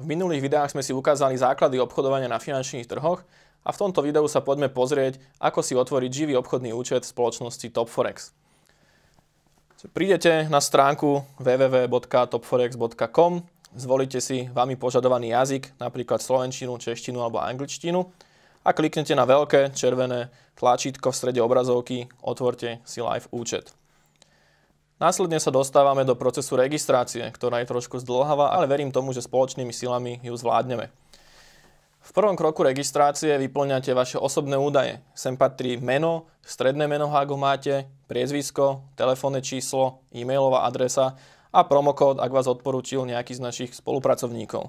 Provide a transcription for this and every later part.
V minulých videách sme si ukázali základy obchodovania na finančných trhoch a v tomto videu sa poďme pozrieť, ako si otvoriť živý obchodný účet v spoločnosti TopForex. Prídete na stránku www.topforex.com, zvolíte si vami požadovaný jazyk, napríklad slovenčinu, češtinu alebo angličtinu a kliknete na veľké červené tlačítko v strede obrazovky Otvorte si live účet. Následne sa dostávame do procesu registrácie, ktorá je trošku zdlhavá, ale verím tomu, že spoločnými silami ju zvládneme. V prvom kroku registrácie vyplňate vaše osobné údaje. Sem patrí meno, stredné meno, ak ho máte, priezvisko, telefónne číslo, e-mailová adresa a promokód, ak vás odporúčil nejaký z našich spolupracovníkov.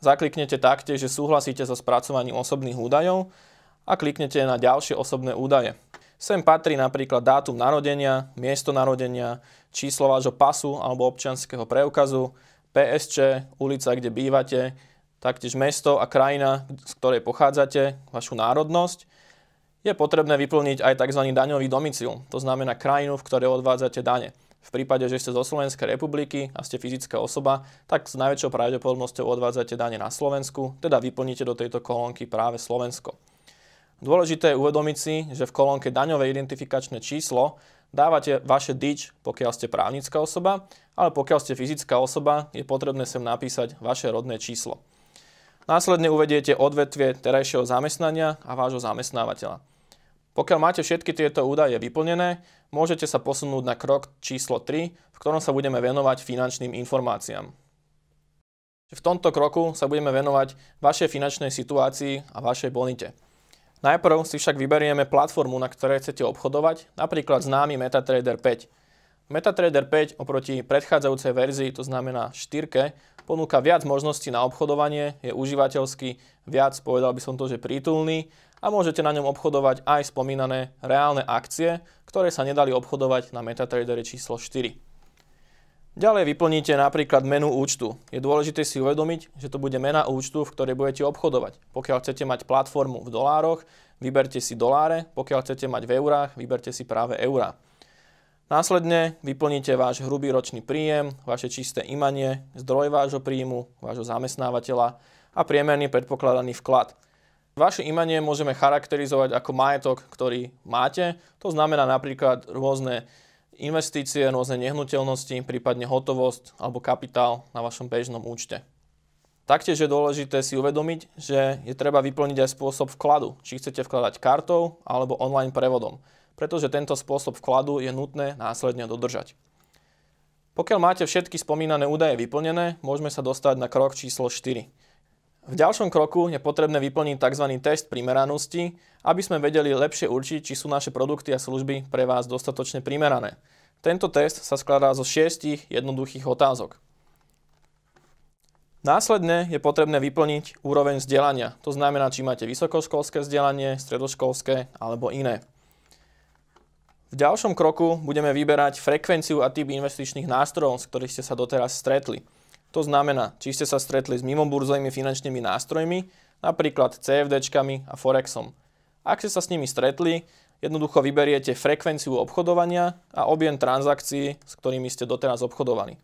Zakliknete taktiež, že súhlasíte so spracovaním osobných údajov a kliknete na ďalšie osobné údaje. Sem patrí napríklad dátum narodenia, miesto narodenia, číslo vášho pasu alebo občianského preukazu, PSČ, ulica, kde bývate, taktiež mesto a krajina, z ktorej pochádzate, vašu národnosť. Je potrebné vyplniť aj tzv. daňový domicil, to znamená krajinu, v ktorej odvádzate dane. V prípade, že ste zo Slovenskej republiky a ste fyzická osoba, tak s najväčšou pravdepodobnosťou odvádzate dane na Slovensku, teda vyplníte do tejto kolónky práve Slovensko. Dôležité je uvedomiť si, že v kolónke daňové identifikačné číslo dávate vaše DIČ, pokiaľ ste právnická osoba, ale pokiaľ ste fyzická osoba, je potrebné sem napísať vaše rodné číslo. Následne uvediete odvetvie terajšieho zamestnania a vášho zamestnávateľa. Pokiaľ máte všetky tieto údaje vyplnené, môžete sa posunúť na krok číslo 3, v ktorom sa budeme venovať finančným informáciám. V tomto kroku sa budeme venovať vašej finančnej situácii a vašej bonite. Najprv si však vyberieme platformu, na ktorej chcete obchodovať, napríklad známy MetaTrader 5. MetaTrader 5 oproti predchádzajúcej verzii, to znamená 4, ponúka viac možností na obchodovanie, je užívateľský, viac povedal by som to, že prítulný a môžete na ňom obchodovať aj spomínané reálne akcie, ktoré sa nedali obchodovať na MetaTradere číslo 4. Ďalej vyplníte napríklad menu účtu. Je dôležité si uvedomiť, že to bude mena účtu, v ktorej budete obchodovať. Pokiaľ chcete mať platformu v dolároch, vyberte si doláre, pokiaľ chcete mať v eurách, vyberte si práve eurá. Následne vyplníte váš hrubý ročný príjem, vaše čisté imanie, zdroj vášho príjmu, vášho zamestnávateľa a priemerný predpokladaný vklad. Vaše imanie môžeme charakterizovať ako majetok, ktorý máte. To znamená napríklad rôzne investície, rôzne nehnuteľnosti, prípadne hotovosť alebo kapitál na vašom bežnom účte. Taktiež je dôležité si uvedomiť, že je treba vyplniť aj spôsob vkladu, či chcete vkladať kartou alebo online prevodom, pretože tento spôsob vkladu je nutné následne dodržať. Pokiaľ máte všetky spomínané údaje vyplnené, môžeme sa dostať na krok číslo 4 v ďalšom kroku je potrebné vyplniť tzv. test primeranosti, aby sme vedeli lepšie určiť, či sú naše produkty a služby pre vás dostatočne primerané. Tento test sa skladá zo šiestich jednoduchých otázok. Následne je potrebné vyplniť úroveň vzdelania, to znamená, či máte vysokoškolské vzdelanie, stredoškolské alebo iné. V ďalšom kroku budeme vyberať frekvenciu a typ investičných nástrojov, z ktorých ste sa doteraz stretli – to znamená, či ste sa stretli s mimoburzovými finančnými nástrojmi, napríklad CFDčkami a Forexom. Ak ste sa s nimi stretli, jednoducho vyberiete frekvenciu obchodovania a objem transakcií, s ktorými ste doteraz obchodovali.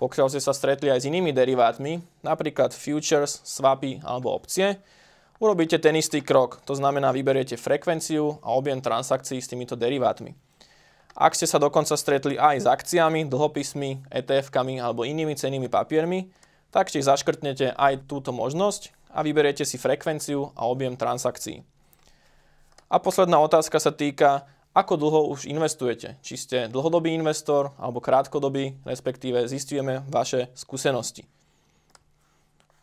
Pokiaľ ste sa stretli aj s inými derivátmi, napríklad futures, swapy alebo opcie, urobíte ten istý krok, to znamená vyberiete frekvenciu a objem transakcií s týmito derivátmi. Ak ste sa dokonca stretli aj s akciami, dlhopismi, ETF-kami alebo inými cenými papiermi, tak tiež zaškrtnete aj túto možnosť a vyberiete si frekvenciu a objem transakcií. A posledná otázka sa týka, ako dlho už investujete. Či ste dlhodobý investor alebo krátkodobý, respektíve zistujeme vaše skúsenosti.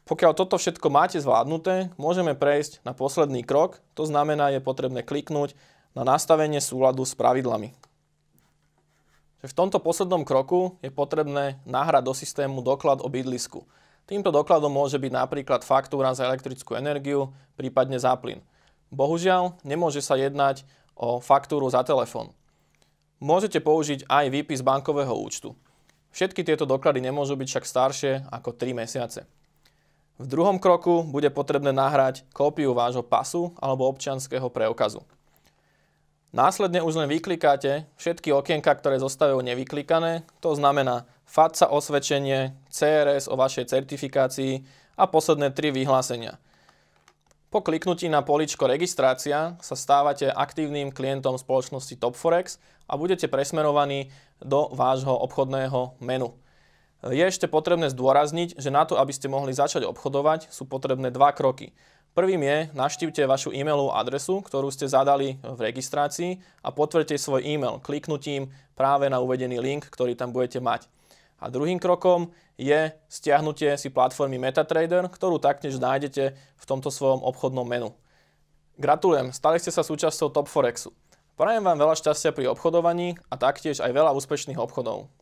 Pokiaľ toto všetko máte zvládnuté, môžeme prejsť na posledný krok, to znamená je potrebné kliknúť na nastavenie súladu s pravidlami že v tomto poslednom kroku je potrebné nahrať do systému doklad o bydlisku. Týmto dokladom môže byť napríklad faktúra za elektrickú energiu, prípadne za plyn. Bohužiaľ, nemôže sa jednať o faktúru za telefón. Môžete použiť aj výpis bankového účtu. Všetky tieto doklady nemôžu byť však staršie ako 3 mesiace. V druhom kroku bude potrebné nahrať kópiu vášho pasu alebo občianského preukazu. Následne už len vyklikáte všetky okienka, ktoré zostavujú nevyklikané, to znamená FATSA osvedčenie, CRS o vašej certifikácii a posledné tri vyhlásenia. Po kliknutí na poličko registrácia sa stávate aktívnym klientom spoločnosti TopForex a budete presmerovaní do vášho obchodného menu. Je ešte potrebné zdôrazniť, že na to, aby ste mohli začať obchodovať, sú potrebné dva kroky. Prvým je, naštívte vašu e-mailovú adresu, ktorú ste zadali v registrácii a potvrďte svoj e-mail kliknutím práve na uvedený link, ktorý tam budete mať. A druhým krokom je stiahnutie si platformy MetaTrader, ktorú taktiež nájdete v tomto svojom obchodnom menu. Gratulujem, stali ste sa súčasťou Top Forexu. Prajem vám veľa šťastia pri obchodovaní a taktiež aj veľa úspešných obchodov.